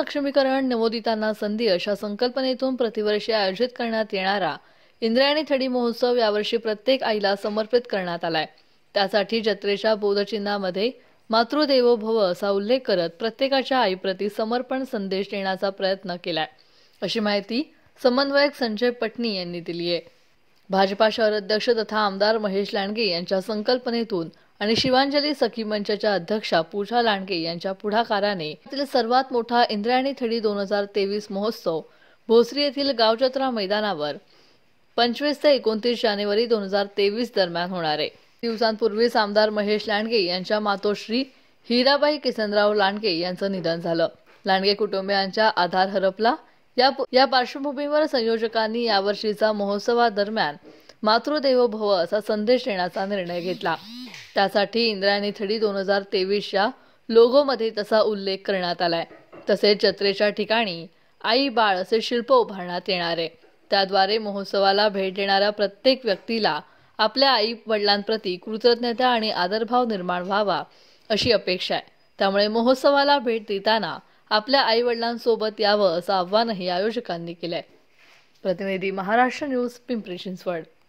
सक्षमीकरण नवोदितांना संधी अशा संकल्पनेतून प्रतिवर्षी आयोजित करण्यात येणारा इंद्रायणी थडी महोत्सव यावर्षी प्रत्येक आईला समर्पित करण्यात आलाय त्यासाठी जत्रेच्या बोधचिन्हामध्ये मातृदेवो भव असा उल्लेख करत प्रत्येकाच्या आईप्रती समर्पण संदेश देण्याचा प्रयत्न केलाय अशी माहिती समन्वयक संजय पटनी यांनी दिली आहे भाजपा शहर अध्यक्ष तथा आमदार महेश लांडगे यांच्या संकल्पनेतून आणि शिवांजली सखी मंचाच्या अध्यक्षा पूजा लांडगे यांच्या पुढाकाराने सर्वात मोठा इंद्रायणी थडी दोन हजार तेवीस महोत्सव भोसरी येथील गावजत्रा मैदानावर पंचवीस ते एकोणतीस जानेवारी दोन हजार तेवीस दरम्यान होणार आहे दिवसांपूर्वीच आमदार महेश लांडगे यांच्या मातोश्री हिराबाई किसनराव लांडगे यांचं निधन झालं लांडगे कुटुंबियांच्या आधार हरपला या या पार्श्वभूमीवर संयोजकांनी यावर्षीचा महोत्सवादरम्यान मातृदेव भव असा संदेश देण्याचा निर्णय घेतला त्यासाठी इंद्रायणी थडी दोन हजार तेवीसच्या लोगोमध्ये तसा उल्लेख करण्यात आलाय तसेच जत्रेच्या ठिकाणी आई बाळ असे शिल्प उभारण्यात येणार आहे त्याद्वारे महोत्सवाला भेट देणाऱ्या प्रत्येक व्यक्तीला आपल्या आई वडिलांप्रती कृतज्ञता आणि आदरभाव निर्माण व्हावा अशी अपेक्षा आहे त्यामुळे महोत्सवाला भेट देताना आपल्या आई वडिलांसोबत यावं असं आव्हानही आयोजकांनी केलंय प्रतिनिधी महाराष्ट्र न्यूज पिंपरी चिंचवड